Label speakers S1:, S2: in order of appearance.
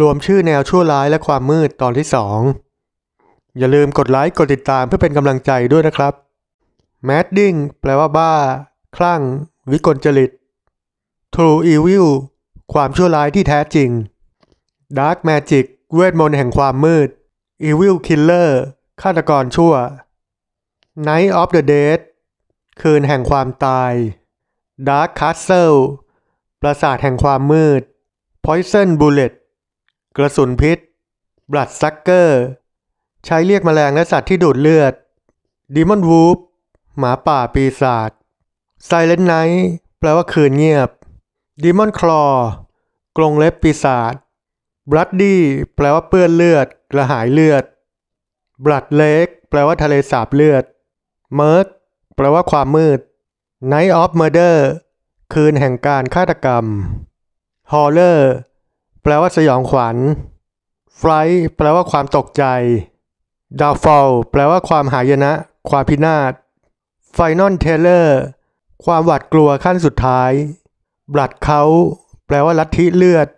S1: รวมชื่อแนวชั่วร้ายและความมืดตอนที่2อย่าลืมกดไลค์กดติดตามเพื่อเป็นกำลังใจด้วยนะครับแมดดิ้งแปลว่าบ้า คลั่ง วิกลจริต True Evil ความชั่วร้ายที่แท้จริง Dark Magic เวทมนต์แห่งความมืด Evil Killer ฆาตกรชั่ว Night of the Dead คืนแห่งความตาย Dark Castle ปราสาทแห่งความมืด Poison Bullet กระสุนพิษบลัดซักเกอร์ ใช้เรียกมแมลงและสัตว์ที่ดูดเลือดดีมอนวูฟหมาป่าปีศาจไซเลนไนท์แปลว่าคืนเงียบดีมอนคลอกรงเล็บปีศาจบลัดดี้ แปลว่าเปื้อนเลือด กระหายเลือดบลัดเล็ก แปลว่าทะเลสาบเลือด เมิร์กแปลว่าความมืด Night of Murder คืนแห่งการฆาตกรรม Horror แปลว่าสยองขวัญ fright แปลว่าความตกใจ downfall แปลว่าความหายนะ ความพินาศ final terror ความหวาดกลัวขั้นสุดท้าย blood เขา แปลว่าลัทธิเลือด